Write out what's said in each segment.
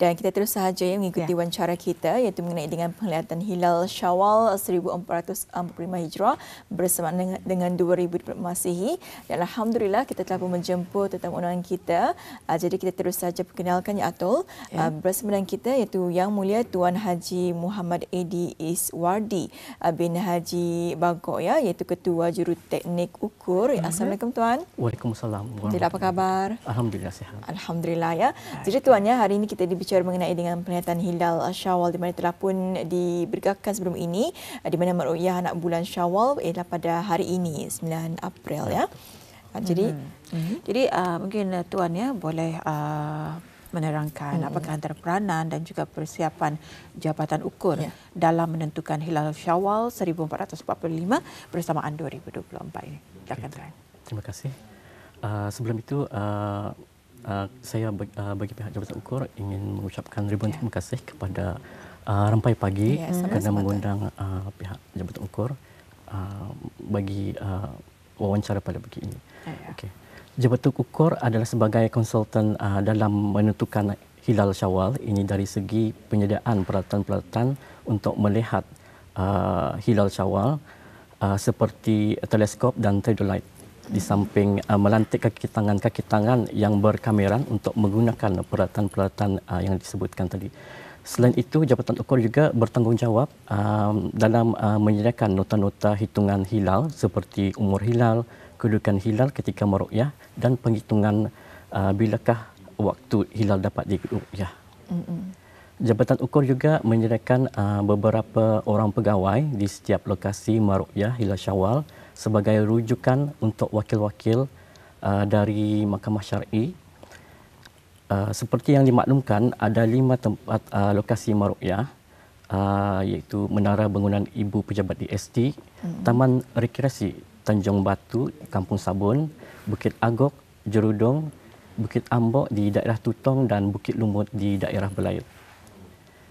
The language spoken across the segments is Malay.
Dan kita terus sahaja ya, mengikuti ya. wawancara kita iaitu mengenai dengan penglihatan Hilal Syawal 1445 Hijrah bersama dengan 2000 Masihi. Dan Alhamdulillah kita telah pun menjemput tetamu undangan kita. Ah, jadi kita terus sahaja perkenalkan ya Atul ya. Ah, bersama dengan kita iaitu Yang Mulia Tuan Haji Muhammad Edi Iswardi ah, bin Haji Bangkok ya, iaitu Ketua Juru Teknik Ukur. Mhm. Assalamualaikum Tuan. Waalaikumsalam. Jadi apa khabar? Alhamdulillah sihat. Alhamdulillah ya. Jadi Tuannya hari ini kita di berbicara mengenai dengan penglihatan hilal Syawal di mana telah pun diberikan sebelum ini di mana meruqyah anak bulan Syawal ialah pada hari ini 9 April ya. Ah, jadi mm-hmm. jadi uh, mungkin eh, tuan ya boleh uh, menerangkan mm-hmm. apakah antara peranan dan juga persiapan jabatan ukur yeah. dalam menentukan hilal Syawal 1445 bersamaan 2024 ini. Okay. Terima kasih. Uh, sebelum itu uh, Ah, saya ah, bagi pihak Jabatan Ukur ingin mengucapkan ribuan ya. terima kasih kepada uh, Rampai Pagi yeah, kerana mengundang uh, pihak Jabatan Ukur uh, bagi uh, wawancara pada pagi ini. Yeah. Okay. Jabatan Ukur adalah sebagai konsultan uh, dalam menentukan hilal syawal ini dari segi penyediaan peralatan-peralatan untuk melihat uh, hilal syawal uh, seperti teleskop dan tidal di samping uh, melantik kaki tangan kaki tangan yang berkamera untuk menggunakan peralatan-peralatan uh, yang disebutkan tadi. Selain itu, Jabatan Ukur juga bertanggungjawab uh, dalam uh, menyediakan nota-nota hitungan hilal seperti umur hilal, kedudukan hilal ketika meruqyah dan penghitungan uh, bilakah waktu hilal dapat diruqyah. Jabatan Ukur juga menyediakan uh, beberapa orang pegawai di setiap lokasi meruqyah hilal syawal sebagai rujukan untuk wakil-wakil uh, dari Mahkamah Syar'i. Uh, seperti yang dimaklumkan, ada lima tempat uh, lokasi Maruqyah uh, iaitu Menara Bangunan Ibu Pejabat DST, hmm. Taman Rekreasi Tanjung Batu, Kampung Sabun, Bukit Agok, Jerudong, Bukit Ambok di daerah Tutong dan Bukit Lumut di daerah Belayut.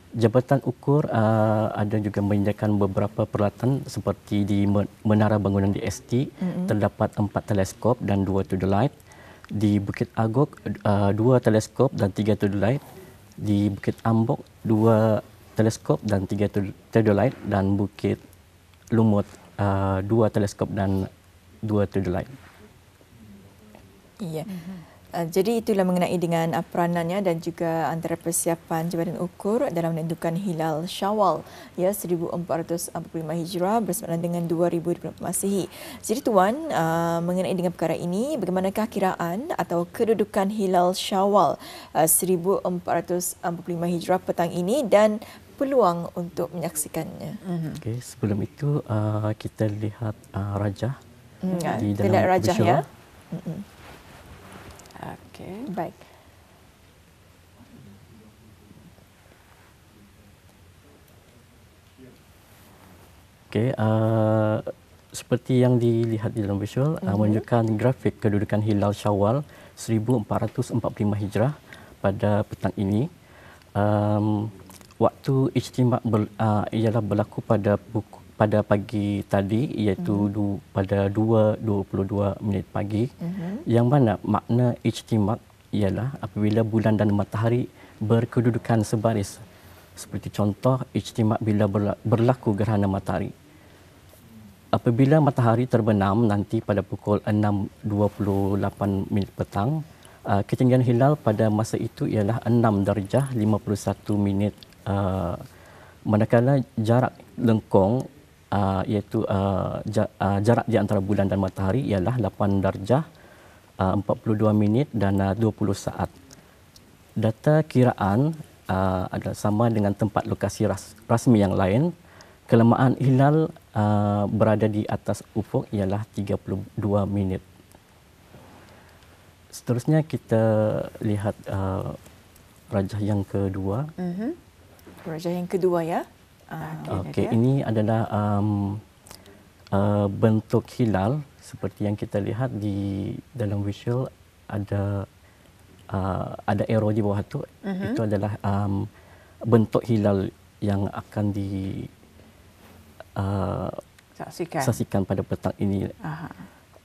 Jabatan Ukur uh, ada juga menyediakan beberapa peralatan seperti di menara bangunan di ST mm-hmm. terdapat empat teleskop dan dua to the light di Bukit Agok uh, dua teleskop dan tiga to the light di Bukit Ambok dua teleskop dan tiga to the light dan Bukit Lumut uh, dua teleskop dan dua to the light. Iya. Yeah. Mm-hmm. Uh, jadi itulah mengenai dengan uh, peranannya dan juga antara persiapan jabatan ukur dalam menentukan hilal Syawal ya 1445 Hijrah bersamaan dengan 2020 Masihi. Jadi tuan uh, mengenai dengan perkara ini bagaimanakah kiraan atau kedudukan hilal Syawal uh, 1445 Hijrah petang ini dan peluang untuk menyaksikannya. Mm-hmm. Okay, sebelum itu uh, kita lihat uh, rajah hmm, di dalam rajah ya. Mm-mm. Okey. Baik. Okey, uh, seperti yang dilihat di dalam visual, uh, mhm. menunjukkan grafik kedudukan hilal Syawal 1445 Hijrah pada petang ini. Um, waktu istimak ber, uh, ialah berlaku pada pukul pada pagi tadi iaitu mm-hmm. du, pada 2.22 minit pagi mm-hmm. yang mana makna ijtimak ialah apabila bulan dan matahari berkedudukan sebaris seperti contoh ijtimak bila berlaku gerhana matahari apabila matahari terbenam nanti pada pukul 6.28 minit petang uh, ketinggian hilal pada masa itu ialah 6 darjah 51 minit uh, manakala jarak lengkong uh, iaitu uh, ja, uh, jarak di antara bulan dan matahari ialah 8 darjah uh, 42 minit dan uh, 20 saat. Data kiraan uh, adalah sama dengan tempat lokasi ras, rasmi yang lain. Kelemahan hilal uh, berada di atas ufuk ialah 32 minit. Seterusnya kita lihat uh, rajah yang kedua. Mhm. Rajah yang kedua ya. Ah, okey, okay. ya? ini adalah um, uh, bentuk hilal seperti yang kita lihat di dalam visual ada uh, ada arrow di bawah tu. Uh mhm. -huh. Itu adalah um, bentuk hilal yang akan di uh, saksikan. saksikan pada petang ini. Uh -huh.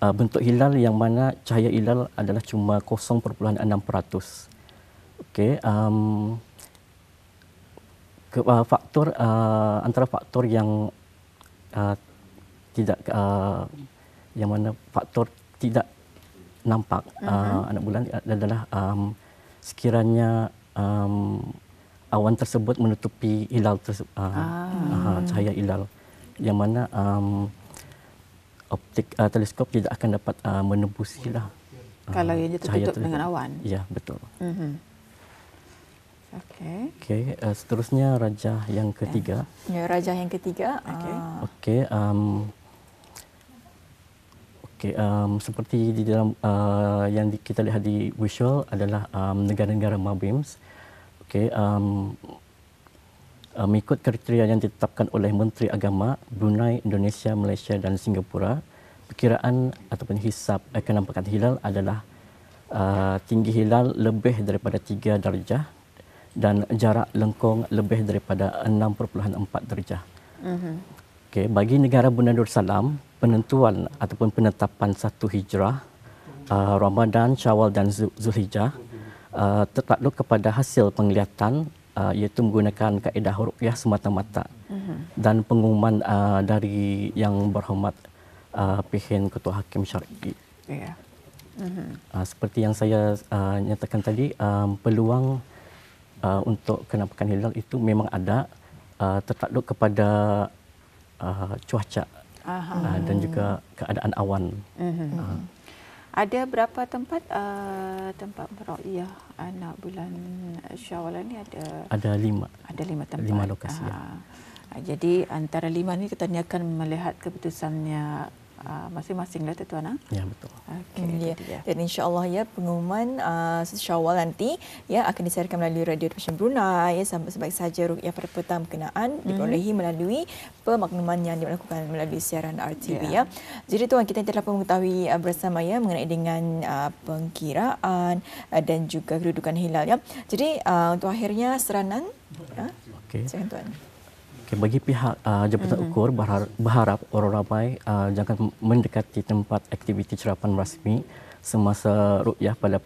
uh, bentuk hilal yang mana cahaya hilal adalah cuma 0.6%. Okey, um, ke, uh, faktor uh, antara faktor yang uh, tidak uh, yang mana faktor tidak nampak uh-huh. uh, mhm. anak bulan adalah um, sekiranya um, awan tersebut menutupi hilal tersebut uh, ah. uh, cahaya hilal yang mana um, optik uh, teleskop tidak akan dapat uh, menembusilah uh, kalau ia tertutup dengan awan ya betul uh-huh. Okey. Okey, uh, seterusnya raja yang ketiga. Ya, raja yang ketiga. Okey. Eh, okey, um Okey, um seperti di dalam uh, yang di, kita lihat di visual adalah um negara-negara Mabims. Okey, um uh, mengikut kriteria yang ditetapkan oleh Menteri Agama Brunei, Indonesia, Malaysia dan Singapura, perkiraan ataupun hisap kenampakan hilal adalah uh, tinggi hilal lebih daripada 3 darjah dan jarak lengkung lebih daripada 6.4 darjah. Mm-hmm. Okay, bagi negara Brunei Darussalam, penentuan ataupun penetapan satu hijrah, uh, Ramadan, Syawal dan Zulhijjah uh, tertakluk kepada hasil penglihatan uh, iaitu menggunakan kaedah rukyah semata-mata mm-hmm. dan pengumuman uh, dari yang berhormat uh, Pihin Ketua Hakim Syar'i. Yeah. Mm-hmm. Uh, seperti yang saya uh, nyatakan tadi, um, peluang uh, untuk kenampakan hilal itu memang ada uh, tertakluk kepada uh, cuaca uh, dan juga keadaan awan. Mhm. Uh. Ada berapa tempat uh, tempat meroiah anak bulan Syawal ini ada? Ada lima. Ada lima tempat. Lima lokasi. Uh. Ya. Jadi antara lima ini kita ni akan melihat keputusannya Ah, masing-masing lah tuan Ah. Ya betul. Okey. Hmm, ya. Dan insya-Allah ya pengumuman uh, ah, Syawal nanti ya akan disiarkan melalui radio Tashin Brunei ya sebaik saja ruqyah pada petang berkenaan hmm. diperolehi melalui pemakluman yang dilakukan melalui siaran RTV ya. ya. Jadi tuan kita telah pun mengetahui uh, bersama ya mengenai dengan uh, pengkiraan uh, dan juga kedudukan hilal ya. Jadi uh, untuk akhirnya seranan ya. Okey. Silakan tuan. Okay, bagi pihak uh, Jabatan mm-hmm. Ukur berharap, berharap orang ramai uh, jangan mendekati tempat aktiviti cerapan rasmi semasa rukyah pada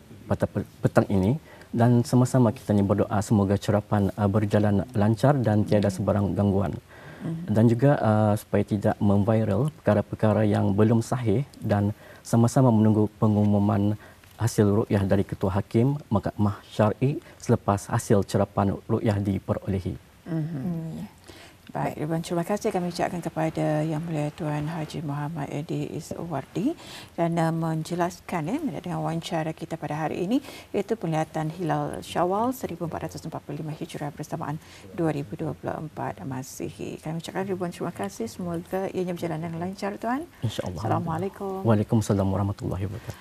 petang ini dan sama-sama kita ni berdoa semoga cerapan uh, berjalan lancar dan tiada sebarang gangguan. Mm-hmm. Dan juga uh, supaya tidak memviral perkara-perkara yang belum sahih dan sama-sama menunggu pengumuman hasil rukyah dari Ketua Hakim Mahkamah Syari selepas hasil cerapan rukyah diperolehi. Mm-hmm. Mm, ya. Baik, Ribuan. Terima kasih kami ucapkan kepada Yang Mulia Tuan Haji Muhammad Edi Iswardi dan menjelaskan ya, dengan wawancara kita pada hari ini iaitu penglihatan Hilal Syawal 1445 Hijrah bersamaan 2024 Masihi. Kami ucapkan ribuan terima kasih. Semoga ianya berjalan dengan lancar Tuan. InsyaAllah. Assalamualaikum. Waalaikumsalam warahmatullahi wabarakatuh.